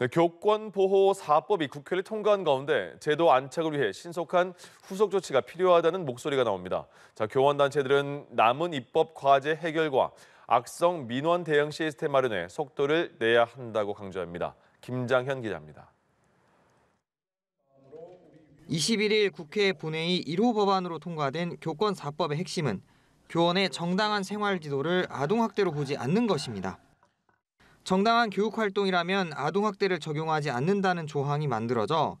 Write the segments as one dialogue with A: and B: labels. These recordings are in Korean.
A: 네, 교권보호사법이 국회를 통과한 가운데 제도 안착을 위해 신속한 후속 조치가 필요하다는 목소리가 나옵니다. 자, 교원단체들은 남은 입법 과제 해결과 악성 민원 대응 시스템 마련에 속도를 내야 한다고 강조합니다.
B: 김장현 기자입니다. 21일 국회 본회의 1호 법안으로 통과된 교권사법의 핵심은 교원의 정당한 생활 지도를 아동학대로 보지 않는 것입니다. 정당한 교육 활동이라면 아동학대를 적용하지 않는다는 조항이 만들어져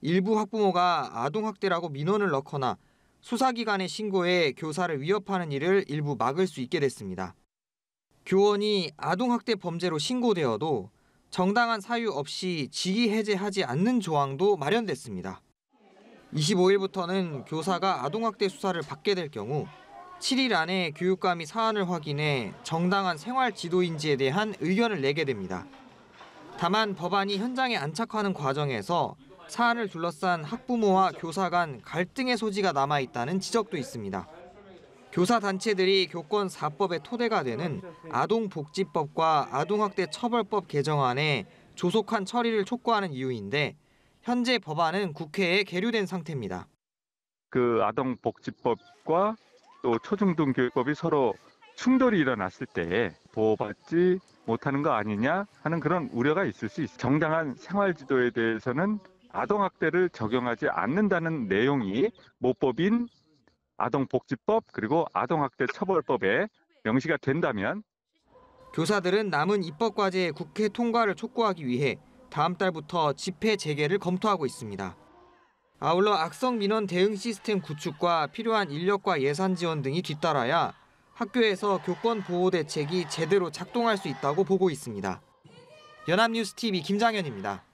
B: 일부 학부모가 아동학대라고 민원을 넣거나 수사기관에 신고해 교사를 위협하는 일을 일부 막을 수 있게 됐습니다. 교원이 아동학대 범죄로 신고되어도 정당한 사유 없이 직위 해제하지 않는 조항도 마련됐습니다. 25일부터는 교사가 아동학대 수사를 받게 될 경우 7일 안에 교육감이 사안을 확인해 정당한 생활 지도인지에 대한 의견을 내게 됩니다. 다만 법안이 현장에 안착하는 과정에서 사안을 둘러싼 학부모와 교사 간 갈등의 소지가 남아 있다는 지적도 있습니다. 교사 단체들이 교권 사법의 토대가 되는 아동복지법과 아동학대처벌법 개정안에 조속한 처리를 촉구하는 이유인데 현재 법안은 국회에 계류된 상태입니다.
C: 그 아동복지법과 또 초중등 교육법이 서로 충돌이 일어났을 때 보호받지 못하는 거 아니냐 하는 그런 우려가 있을 수있어 정당한 생활 지도에 대해서는 아동학대를 적용하지 않는다는 내용이 모법인 아동복지법 그리고 아동학대처벌법에
B: 명시가 된다면 교사들은 남은 입법 과제의 국회 통과를 촉구하기 위해 다음 달부터 집회 재개를 검토하고 있습니다. 아울러 악성 민원 대응 시스템 구축과 필요한 인력과 예산 지원 등이 뒤따라야 학교에서 교권 보호 대책이 제대로 작동할 수 있다고 보고 있습니다. 연합뉴스 TV 김장현입니다.